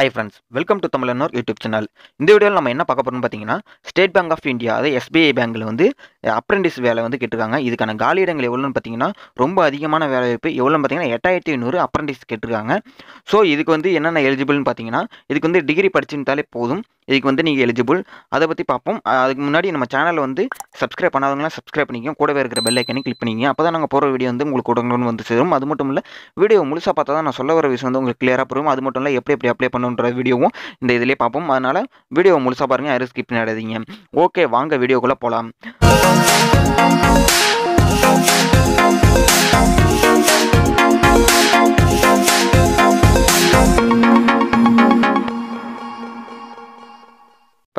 high friends welcome to தமிழன்னோர் YouTube channel இந்த வீடியோவில் நம்ம என்ன பார்க்க போகிறோம்னு பார்த்தீங்கன்னா ஸ்டேட் பேங்க் ஆஃப் இந்தியா அதாவது எஸ்பிஐ பேங்கில் வந்து அப்ரெண்டிஸ் வேலை வந்து கேட்டிருக்காங்க இதுக்கான காலி இடங்கள் எவ்வளோன்னு பார்த்தீங்கன்னா ரொம்ப அதிகமான வேலை வாய்ப்பு எவ்வளோன்னு பார்த்தீங்கன்னா எட்டாயிரத்தி ஐநூறு அப்ரெண்டிஸ் கேட்டிருக்காங்க ஸோ இதுக்கு வந்து என்னென்ன எலிஜிபிள்னு பார்த்தீங்கன்னா இதுக்கு வந்து டிகிரி படிச்சிருந்தாலே போதும் இதுக்கு வந்து நீங்கள் எலிஜிபிள் அதை பற்றி பார்ப்போம் அதுக்கு முன்னாடி நம்ம சேனலில் வந்து சப்ஸ்கிரைப் பண்ணாதவங்களாம் சப்ஸ்கிரைப் பண்ணிக்கோங்க கூடவே இருக்கிற பெல் ஐக்கனையும் கிளிக் பண்ணிக்கோங்க அப்போ தான் நாங்கள் போகிற வீடியோ வந்து உங்களுக்கு உடனே வந்து சேரும் அது மட்டும் இல்லை வீடியோ முழுசாக பார்த்தா தான் நான் சொல்ல வர விஷயம் வந்து உங்களுக்கு கிளியராக புரியும் அது மட்டும் இல்லை எப்படி எப்படி அப்ளை பண்ணுன்ற வீடியோவும் இந்த இதிலே பார்ப்போம் அதனால் வீடியோ முழுசாக பாருங்கள் யாரும் ஸ்கிப் பண்ணிடாதீங்க ஓகே வாங்க வீடியோக்குள்ளே போகலாம்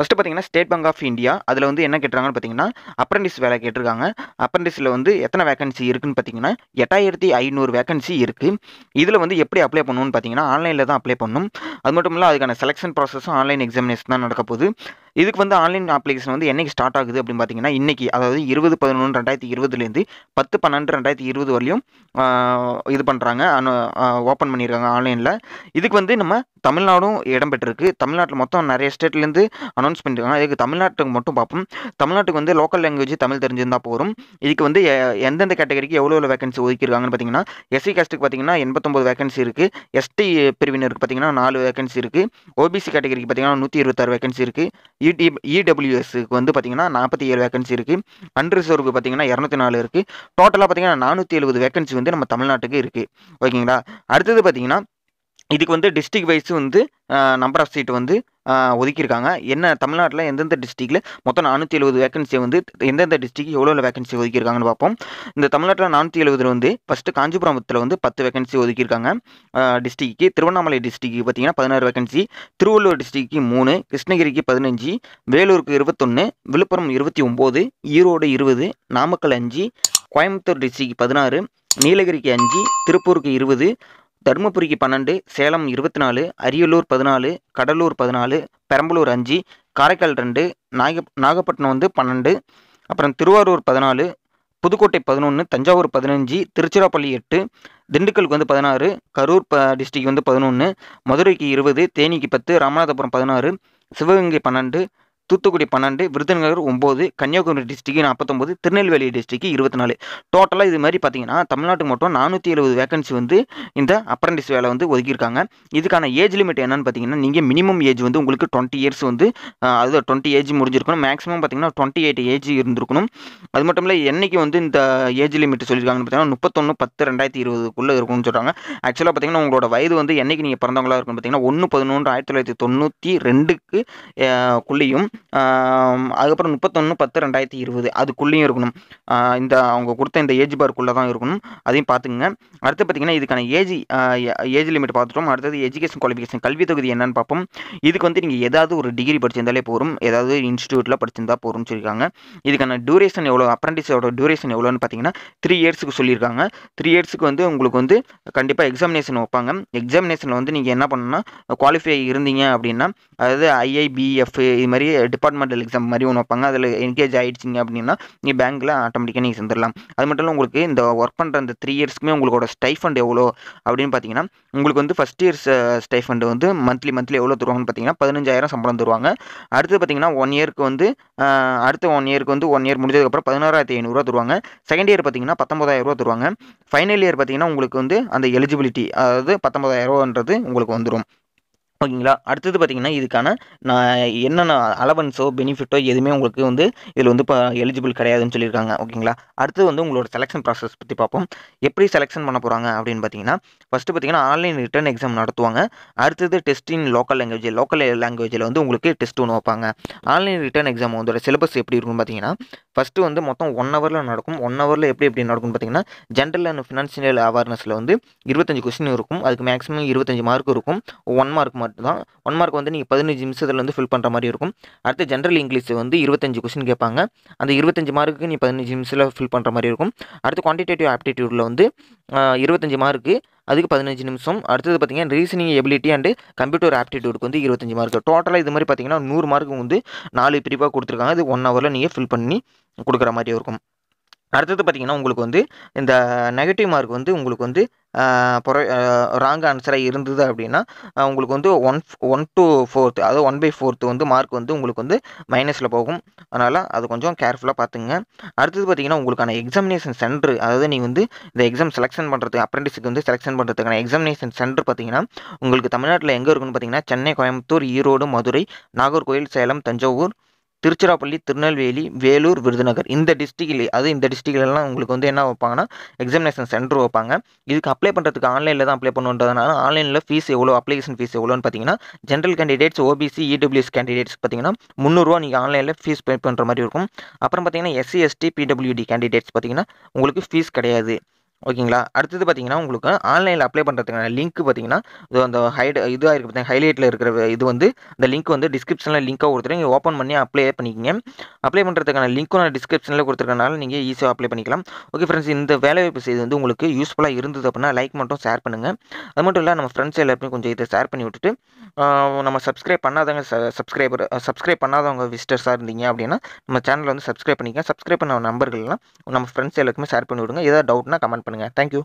ஃபஸ்ட்டு பார்த்தீங்கன்னா ஸ்டேட் பேங்க் ஆஃப் இந்தியா அதில் வந்து என்ன கேட்டுறாங்கன்னு பார்த்தீங்கன்னா அப்ரண்டிஸ் வேலை கேட்டிருக்காங்க அப்ரண்டிஸில் வந்து எத்தனை வேகன்சி இருக்குன்னு பார்த்தீங்கன்னா எட்டாயிரத்தி ஐநூறு வேகன்சி இருக்குது இதில் வந்து எப்படி அப்ளை பண்ணணும்னு பார்த்தீங்கன்னா ஆன்லைனில் தான் அப்ளை பண்ணணும் அது மட்டும் இல்லை அதுக்கான செலெக்ஷன் ப்ராசஸும் ஆன்லைன் எக்ஸாமினேஷன் தான் நடக்க போகுது இதுக்கு வந்து ஆன்லைன் அப்ளிகேஷன் வந்து என்னைக்கு ஸ்டார்ட் ஆகுது அப்படின்னு பார்த்தீங்கன்னா இன்றைக்கி அதாவது இருபது பதினொன்று ரெண்டாயிரத்தி இருபதுலேருந்து பத்து பன்னெண்டு ரெண்டாயிரத்தி இருபது வரையும் இது பண்ணுறாங்க ஓப்பன் பண்ணியிருக்காங்க ஆன்லைனில் இதுக்கு வந்து நம்ம தமிழ்நாடும் இடம்பெற்றிருக்கு தமிழ்நாட்டில் மொத்தம் நிறைய ஸ்டேட்லேருந்து அனௌன்ஸ் பண்ணியிருக்காங்க இதுக்கு தமிழ்நாட்டுக்கு மட்டும் பார்ப்போம் தமிழ்நாட்டுக்கு வந்து லோக்கல் லாங்குவேஜ் தமிழ் தெரிஞ்சிருந்தால் போதும் இதுக்கு வந்து எந்தெந்த கேட்டகரிக்கு எவ்வளோ எவ்வளோ வேகன்சி ஒதுக்கியிருக்காங்கன்னு பார்த்தீங்கன்னா எஸ்சி காஸ்ட்டுக்கு பார்த்தீங்கன்னா எண்பத்தொம்பது வேகன்சி இருக்குது எஸ்டி பிரிவினருக்கு பார்த்தீங்கன்னா நாலு வேகன்சி இருக்குது ஓபிசி கேட்டகரிக்கு பார்த்தீங்கன்னா நூற்றி இருபத்தாறு வேகன்சி இருக்குது இடி e இடபிள்யூஎஸ்க்கு e வந்து பார்த்தீங்கன்னா நாற்பத்தி ஏழு வேக்கன்சி இருக்குது அன்ரிசர்வ்க்கு பார்த்தீங்கன்னா இரநூத்தி நாலு இருக்குது டோட்டலாக பார்த்தீங்கன்னா நானூற்றி எழுபது வேக்கன்சி வந்து நம்ம தமிழ்நாட்டுக்கு இருக்குது ஓகேங்களா அடுத்தது பார்த்தீங்கன்னா இதுக்கு வந்து டிஸ்ட்ரிக் வைஸ் வந்து நம்பர் ஆஃப் சீட் வந்து ஒதுக்கியிருக்காங்க என்ன தமிழ்நாட்டில் எந்தெந்த டிஸ்ட்ரிக்டில் மொத்தம் நானூற்றி எழுபது வேக்கன்சி வந்து எந்தெந்த டிஸ்ட்ரிக் எவ்வளோ வேக்கன்சி ஒதுக்கியிருக்காங்கன்னு பார்ப்போம் இந்த தமிழ்நாட்டில் நானூற்றி எழுபதில் வந்து ஃபஸ்ட்டு காஞ்சிபுரத்தில் வந்து பத்து வேக்கன்சி ஒதுக்கியிருக்காங்க டிஸ்ட்ரிக்கு திருவண்ணாமலை டிஸ்ட்ரிக்கு பார்த்தீங்கன்னா பதினாறு வேக்கன்சி திருவள்ளூர் டிஸ்ட்ரிக்கு மூணு கிருஷ்ணகிரிக்கு பதினஞ்சு வேலூருக்கு இருபத்தொன்று விழுப்புரம் இருபத்தி ஒம்பது ஈரோடு இருபது நாமக்கல் அஞ்சு கோயம்புத்தூர் டிஸ்ட்ரிக்கு பதினாறு நீலகிரிக்கு அஞ்சு திருப்பூருக்கு இருபது தருமபுரிக்கு பன்னெண்டு சேலம் இருபத்தி நாலு அரியலூர் பதினாலு கடலூர் பதினாலு பெரம்பலூர் அஞ்சு காரைக்கால் ரெண்டு நாக நாகப்பட்டினம் வந்து பன்னெண்டு அப்புறம் திருவாரூர் பதினாலு புதுக்கோட்டை பதினொன்று தஞ்சாவூர் பதினஞ்சு திருச்சிராப்பள்ளி எட்டு திண்டுக்கலுக்கு வந்து பதினாறு கரூர் ப டிஸ்ட்ரிக் வந்து பதினொன்று மதுரைக்கு இருபது தேனிக்கு பத்து ராமநாதபுரம் பதினாறு சிவகங்கை பன்னெண்டு தூத்துக்குடி பன்னெண்டு விருதுநகர் ஒம்பது கன்னியாகுமரி டிஸ்ட்ரிக்ட் நாற்பத்தொம்பது திருநெல்வேலி டிஸ்ட்ரிக்ட் இருபத்தி நாலு டோட்டலாக இது மாதிரி பார்த்தீங்கன்னா தமிழ்நாட்டுக்கு மட்டும் நானூற்றி எழுபது வேகன்சி வந்து இந்த அப்ரண்டிஸ் வேலை வந்து ஒதுக்கியிருக்காங்க இதுக்கான ஏஜ் லிமிட் என்னன்னு பார்த்தீங்கன்னா நீங்கள் மினிமம் ஏஜ் வந்து உங்களுக்கு டுவெண்ட்டி இயர்ஸ் வந்து அது டுவெண்ட்டி ஏஜ் முடிஞ்சிருக்கணும் மேக்ஸிமம் பார்த்தீங்கன்னா டுவெண்ட்டி எயிட் ஏஜ் இருந்திருக்கணும் அது மட்டும் இல்லை என்றைக்கு வந்து இந்த ஏஜ் லிமிட் சொல்லியிருக்காங்கன்னு பார்த்தீங்கன்னா முப்பத்தொன்று பத்து ரெண்டாயிரத்தி இருபதுக்குள்ளே இருக்கும்னு சொல்கிறாங்க ஆக்சுவலாக பார்த்தீங்கன்னா உங்களோட வயது வந்து என்றைக்கு நீங்கள் பிறந்தவங்களாக இருக்குன்னு பார்த்தீங்கன்னா ஒன்று பதினொன்று ஆயிரத்தி தொள்ளாயிரத்தி தொண்ணூற்றி ரெண்டுக்கு குள்ளேயும் அதுக்கப்புறம் முப்பத்தொன்று பத்து ரெண்டாயிரத்தி இருபது அதுக்குள்ளேயும் இருக்கணும் இந்த அவங்க கொடுத்த இந்த ஏஜ் பார்க்குள்ளே தான் இருக்கணும் அதையும் பார்த்துங்க அடுத்து பார்த்திங்கன்னா இதுக்கான ஏஜ் ஏஜ் லிமிட் பார்த்துட்டோம் அடுத்தது எஜுகேஷன் குவாலிஃபிகேஷன் கல்வி தொகுதி என்னன்னு பார்ப்போம் இதுக்கு வந்து நீங்கள் ஏதாவது ஒரு டிகிரி படிச்சிருந்தாலே போகும் ஏதாவது இன்ஸ்டியூட்டில் படிச்சிருந்தா போகும்னு சொல்லியிருக்காங்க இதுக்கான டியூரேஷன் எவ்வளோ அப்ரண்டிஸோட டூரேஷன் எவ்வளோன்னு பார்த்தீங்கன்னா த்ரீ இயர்ஸுக்கு சொல்லியிருக்காங்க த்ரீ இயர்ஸுக்கு வந்து உங்களுக்கு வந்து கண்டிப்பாக எக்ஸாமினேஷன் வைப்பாங்க எக்ஸாமினேஷனில் வந்து நீங்கள் என்ன பண்ணணும்னா குவாலிஃபை இருந்தீங்க அப்படின்னா அதாவது ஐஐபிஎஃப் இது மாதிரி டிபார்ட்மெண்டல் எக்ஸாம் மாதிரி ஒன்று வைப்பாங்க அதில் என்கேஜ் ஆகிடுச்சிங்க அப்படின்னா நீ பேங்க்கில் ஆட்டோமேட்டிக்காக நீங்கள் சேர்ந்துடலாம் அது மட்டும் இல்லை உங்களுக்கு இந்த ஒர்க் பண்ணுற அந்த த்ரீ இயர்ஸ்க்குமே உங்களோட ஸ்டைஃபண்ட் எவ்வளோ அப்படின்னு பார்த்தீங்கன்னா உங்களுக்கு வந்து ஃபஸ்ட் இயர்ஸ் ஸ்டைஃபண்ட் வந்து மந்த்லி மந்த்லி எவ்வளோ தருவாங்கன்னு பார்த்தீங்கன்னா பதினஞ்சாயிரம் சம்பளம் தருவாங்க அடுத்து பார்த்தீங்கன்னா ஒன் இயருக்கு வந்து அடுத்த ஒன் இயருக்கு வந்து ஒன் இயர் முடிஞ்சதுக்கப்புறம் பதினாறாயிரத்தி ஐநூறுரூவா தருவாங்க செகண்ட் இயர் பார்த்தீங்கன்னா பத்தொம்பதாயிரரூவா தருவாங்க ஃபைனல் இயர் பார்த்தீங்கன்னா உங்களுக்கு வந்து அந்த எலிஜிபிலிட்டி அதாவது பத்தொம்பதாயிரரூவான்றது உங்களுக்கு வந்துடும் ஓகேங்களா அடுத்தது பார்த்தீங்கன்னா இதுக்கான நான் என்னென்ன அலவன்ஸோ பெனிஃபிட்டோ எதுவுமே உங்களுக்கு வந்து இதில் வந்து இப்போ எலிஜிபிள் கிடையாதுன்னு சொல்லியிருக்காங்க ஓகேங்களா அடுத்தது வந்து உங்களோட செலெக்ஷன் ப்ராசஸ் பற்றி பார்ப்போம் எப்படி செலெக்ஷன் பண்ண போகிறாங்க அப்படின்னு பார்த்தீங்கன்னா ஃபஸ்ட்டு பார்த்தீங்கன்னா ஆன்லைன் ரிட்டர்ன் எக்ஸாம் நடத்துவாங்க அடுத்தது test in local language local லாங்குவேஜில் வந்து உங்களுக்கு டெஸ்ட் ஒன்று வைப்பாங்க ஆன்லைன் ரிட்டர்ன் எக்ஸாம் அதோட சிலபஸ் எப்படி இருக்கும்னு பார்த்தீங்கன்னா ஃபஸ்ட்டு வந்து மொத்தம் ஒன் ஹவரில் நடக்கும் ஒன் ஹவரில் எப்படி எப்படி நடக்கும்னு பார்த்தீங்கன்னா ஜென்ரல் அண்ட் ஃபினான்ஷியல் அவேர்னஸில் வந்து இருபத்தஞ்சு கொஸ்டின் இருக்கும் அதுக்கு மேக்ஸிமம் இருபத்தஞ்சு மார்க் இருக்கும் ஒன் மார்க் மாதிரி மட்டும் தான் ஒன் மார்க் வந்து நீங்கள் பதினஞ்சு நிமிஷத்தில் வந்து ஃபில் பண்ணுற மாதிரி இருக்கும் அடுத்து ஜென்ரல் இங்கிலீஷ் வந்து இருபத்தஞ்சு கொஸ்டின் கேட்பாங்க அந்த இருபத்தஞ்சு மார்க்கு நீ பதினஞ்சு நிமிஷத்தில் ஃபில் பண்ணுற மாதிரி இருக்கும் அடுத்து குவான்டிடேட்டிவ் ஆப்டிடியூடில் வந்து இருபத்தஞ்சு மார்க்கு அதுக்கு பதினஞ்சு நிமிஷம் அடுத்தது பார்த்திங்கன்னா ரீசனிங் எபிலிட்டி அண்டு கம்ப்யூட்டர் ஆப்டிடியூடுக்கு வந்து இருபத்தஞ்சு மார்க் டோட்டலாக இது மாதிரி பார்த்திங்கன்னா நூறு மார்க்கு வந்து நாலு பிரிவாக கொடுத்துருக்காங்க அது ஒன் ஹவரில் நீங்கள் ஃபில் பண்ணி கொடுக்குற மாதிரி இருக்கும் அடுத்தது பார்த்தீங்கன்னா உங்களுக்கு வந்து இந்த நெகட்டிவ் மார்க் வந்து உங்களுக்கு வந்து ராங் ஆன்சராக இருந்தது அப்படின்னா உங்களுக்கு வந்து ஒன் ஒன் டு ஃபோர்த்து அதாவது ஒன் பை ஃபோர்த்து வந்து மார்க் வந்து உங்களுக்கு வந்து மைனஸில் போகும் அதனால் அது கொஞ்சம் கேர்ஃபுல்லாக பார்த்துங்க அடுத்தது பார்த்தீங்கன்னா உங்களுக்கான எக்ஸாமினேஷன் சென்டர் அதாவது நீங்கள் வந்து இந்த எக்ஸாம் செலெக்ஷன் பண்ணுறதுக்கு அப்ரெண்டிஸுக்கு வந்து செலெக்ஷன் பண்ணுறதுக்கான எக்ஸாமினேஷன் சென்டர் பார்த்திங்கன்னா உங்களுக்கு தமிழ்நாட்டில் எங்கே இருக்குன்னு பார்த்தீங்கன்னா சென்னை கோயம்புத்தூர் ஈரோடு மதுரை நாகர்கோவில் சேலம் தஞ்சாவூர் திருச்சிராப்பள்ளி திருநெல்வேலி வேலூர் விருதுநகர் இந்த டிஸ்ட்ரிக்டில் அது இந்த டிஸ்ட்ரிக்ட்லாம் உங்களுக்கு வந்து என்ன வைப்பாங்கன்னா எக்ஸாமினேஷன் சென்டர் வைப்பாங்க இதுக்கு அப்ளை பண்ணுறதுக்கு ஆன்லைனில் தான் அப்ளை பண்ணுன்றதுனால ஆன்லைனில் ஃபீஸ் எவ்வளோ அப்ளிகேஷன் ஃபீஸ் எவ்வளோன்னு பார்த்தீங்கன்னா general candidates OBC EWS candidates e பார்த்தீங்கன்னா முந்நூறுரூவா நீங்கள் ஆன்லைனில் ஃபீஸ் பே பண்ணுற மாதிரி இருக்கும் அப்புறம் பார்த்தீங்கன்னா எஸ்சி எஸ்டி பிடபிள்யூடி கேண்டிடேட்ஸ் பார்த்தீங்கன்னா உங்களுக்கு ஃபீஸ் கிடையாது ஓகேங்களா அடுத்தது பார்த்தீங்கன்னா உங்களுக்கு ஆன்லைனில் அப்ளை பண்ணுறதுக்கான லிங்க் பார்த்தீங்கன்னா இது அந்த ஹைட் இதாக இருக்குது பார்த்தீங்க ஹைலைட்டில் இருக்கிற இது வந்து அந்த லிங்க் வந்து டிஸ்கிரிப்ஷனில் லிங்க்காக கொடுத்துருங்க ஓப்பன் பண்ணி அப்ளை பண்ணிக்கிங்க அப்ளை பண்ணுறதுக்கான லிங்க்கும் நான் டிஸ்கிரிப்ஷனில் கொடுத்துருக்கனால நீங்கள் ஈஸியாக அப்ளை பண்ணிக்கலாம் ஓகே ஃப்ரெண்ட்ஸ் இந்த வேலை வாய்ப்பு செய்து வந்து உங்களுக்கு யூஸ்ஃபுல்லாக இருந்தது அப்படின்னா லைக் மட்டும் ஷேர் பண்ணுங்கள் அது மட்டும் இல்லை நம்ம ஃப்ரெண்ட்ஸ் எல்லாருமே கொஞ்சம் இதை ஷேர் பண்ணி விட்டுட்டு நம்ம சப்ஸ்கிரைப் பண்ணாதவங்க சப்ஸ்கிரைபர் சப்ஸ்கிரைப் பண்ணாதவங்க விசிட்டர்ஸாக இருந்தீங்க அப்படின்னா நம்ம சேனலில் வந்து சப்ஸ்கிரைப் பண்ணிக்கலாம் சப்ஸ்கிரைப் பண்ண நம்பர்கள்லாம் நம்ம ஃப்ரெண்ட்ஸ் எல்லாருக்குமே ஷேர் பண்ணி விடுங்க ஏதாவது டவுட்னா கமெண்ட் பண்ணுங்கள் தேங்க்யூ